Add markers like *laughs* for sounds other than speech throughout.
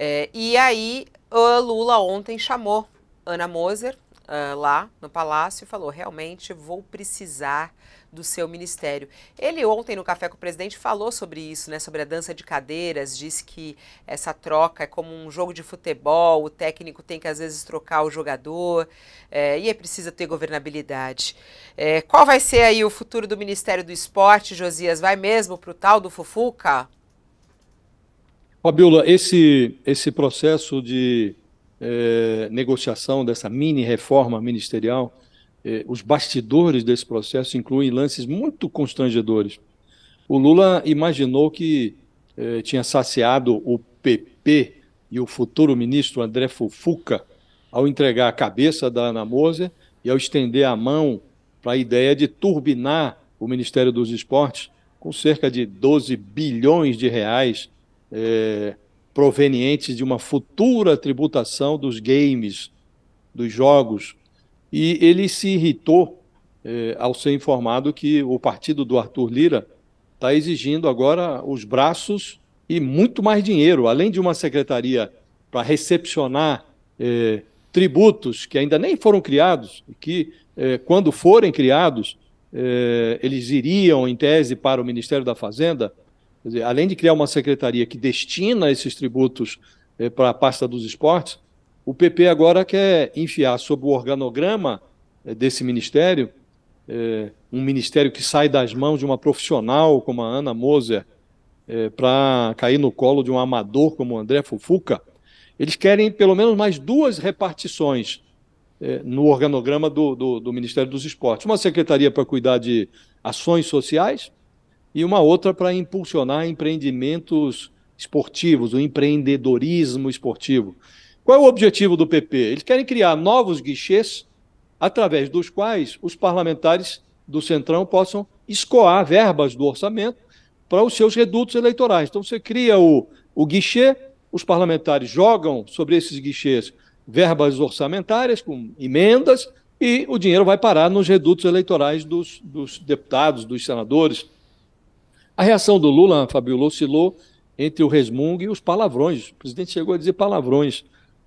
É, e aí, Lula ontem chamou Ana Moser uh, lá no palácio e falou: realmente vou precisar do seu ministério. Ele ontem no café com o presidente falou sobre isso, né, sobre a dança de cadeiras, disse que essa troca é como um jogo de futebol, o técnico tem que às vezes trocar o jogador é, e é precisa ter governabilidade. É, qual vai ser aí o futuro do Ministério do Esporte, Josias? Vai mesmo para o tal do Fufuca? Fabiola, esse, esse processo de é, negociação dessa mini reforma ministerial, é, os bastidores desse processo incluem lances muito constrangedores. O Lula imaginou que é, tinha saciado o PP e o futuro ministro André Fufuca ao entregar a cabeça da Ana Moser e ao estender a mão para a ideia de turbinar o Ministério dos Esportes com cerca de 12 bilhões de reais é, provenientes de uma futura tributação dos games, dos jogos. E ele se irritou é, ao ser informado que o partido do Arthur Lira está exigindo agora os braços e muito mais dinheiro, além de uma secretaria para recepcionar é, tributos que ainda nem foram criados, que é, quando forem criados, é, eles iriam, em tese, para o Ministério da Fazenda, Dizer, além de criar uma secretaria que destina esses tributos eh, para a pasta dos esportes, o PP agora quer enfiar sob o organograma eh, desse ministério, eh, um ministério que sai das mãos de uma profissional como a Ana Moser, para cair no colo de um amador como o André Fufuca. Eles querem pelo menos mais duas repartições no organograma do, do, do Ministério dos Esportes: uma secretaria para cuidar de ações sociais e uma outra para impulsionar empreendimentos esportivos, o empreendedorismo esportivo. Qual é o objetivo do PP? Eles querem criar novos guichês através dos quais os parlamentares do Centrão possam escoar verbas do orçamento para os seus redutos eleitorais. Então você cria o, o guichê, os parlamentares jogam sobre esses guichês verbas orçamentárias com emendas e o dinheiro vai parar nos redutos eleitorais dos, dos deputados, dos senadores, a reação do Lula, Fabiola, oscilou entre o resmungo e os palavrões. O presidente chegou a dizer palavrões.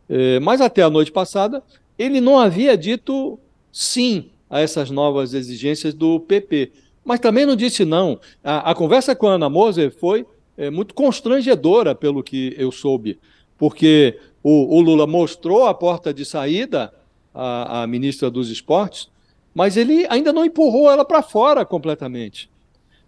É, mas até a noite passada, ele não havia dito sim a essas novas exigências do PP. Mas também não disse não. A, a conversa com a Ana Moser foi é, muito constrangedora, pelo que eu soube, porque o, o Lula mostrou a porta de saída à, à ministra dos Esportes, mas ele ainda não empurrou ela para fora completamente.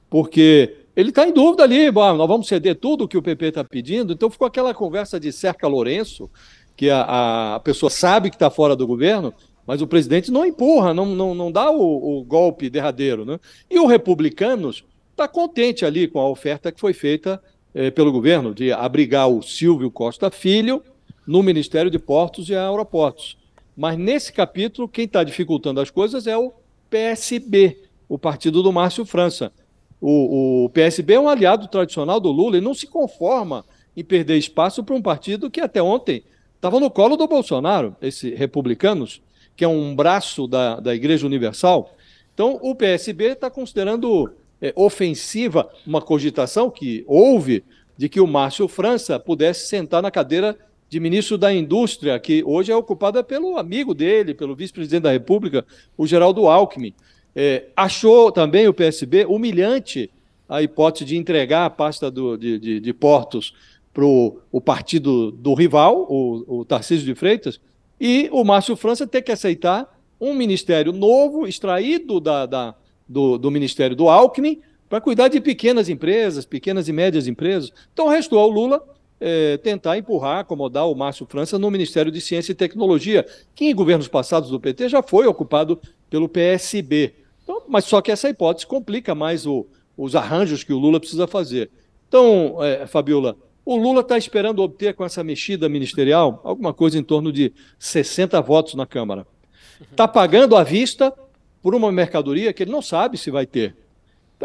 Porque ele está em dúvida ali, bom, nós vamos ceder tudo o que o PP está pedindo, então ficou aquela conversa de cerca Lourenço, que a, a pessoa sabe que está fora do governo, mas o presidente não empurra, não, não, não dá o, o golpe derradeiro. Né? E o Republicanos está contente ali com a oferta que foi feita eh, pelo governo de abrigar o Silvio Costa Filho no Ministério de Portos e Aeroportos. Mas nesse capítulo, quem está dificultando as coisas é o PSB, o partido do Márcio França o, o PSB é um aliado tradicional do Lula e não se conforma em perder espaço para um partido que até ontem estava no colo do Bolsonaro, esse Republicanos, que é um braço da, da Igreja Universal. Então, o PSB está considerando é, ofensiva uma cogitação que houve de que o Márcio França pudesse sentar na cadeira de ministro da Indústria, que hoje é ocupada pelo amigo dele, pelo vice-presidente da República, o Geraldo Alckmin. É, achou também o PSB humilhante a hipótese de entregar a pasta do, de, de, de portos para o partido do rival, o, o Tarcísio de Freitas, e o Márcio França ter que aceitar um ministério novo, extraído da, da do, do, ministério do Alckmin, para cuidar de pequenas empresas, pequenas e médias empresas. Então, restou ao Lula é, tentar empurrar, acomodar o Márcio França no Ministério de Ciência e Tecnologia, que em governos passados do PT já foi ocupado pelo PSB mas só que essa hipótese complica mais o, os arranjos que o Lula precisa fazer. Então, é, Fabiola, o Lula está esperando obter com essa mexida ministerial alguma coisa em torno de 60 votos na Câmara. Está pagando à vista por uma mercadoria que ele não sabe se vai ter.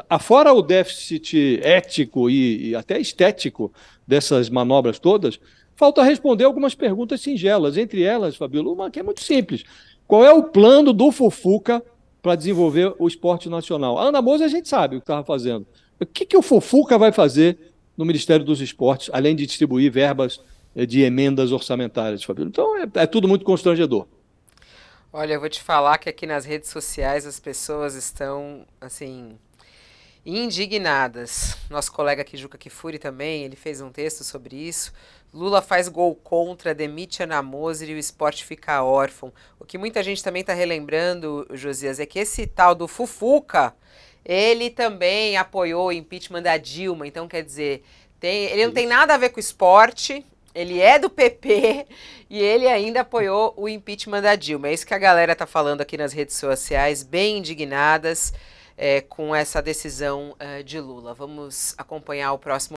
Afora o déficit ético e, e até estético dessas manobras todas, falta responder algumas perguntas singelas. Entre elas, Fabiola, uma que é muito simples. Qual é o plano do Fufuca para desenvolver o esporte nacional. A Ana Moza a gente sabe o que estava fazendo. O que, que o Fofuca vai fazer no Ministério dos Esportes, além de distribuir verbas eh, de emendas orçamentárias, Fabíola? Então é, é tudo muito constrangedor. Olha, eu vou te falar que aqui nas redes sociais as pessoas estão, assim, indignadas. Nosso colega Kijuca Kifuri também, ele fez um texto sobre isso. Lula faz gol contra, demite Ana Moser e o esporte fica órfão. O que muita gente também está relembrando, Josias, é que esse tal do Fufuca, ele também apoiou o impeachment da Dilma. Então, quer dizer, tem, ele não tem nada a ver com esporte, ele é do PP *laughs* e ele ainda apoiou o impeachment da Dilma. É isso que a galera está falando aqui nas redes sociais, bem indignadas é, com essa decisão é, de Lula. Vamos acompanhar o próximo.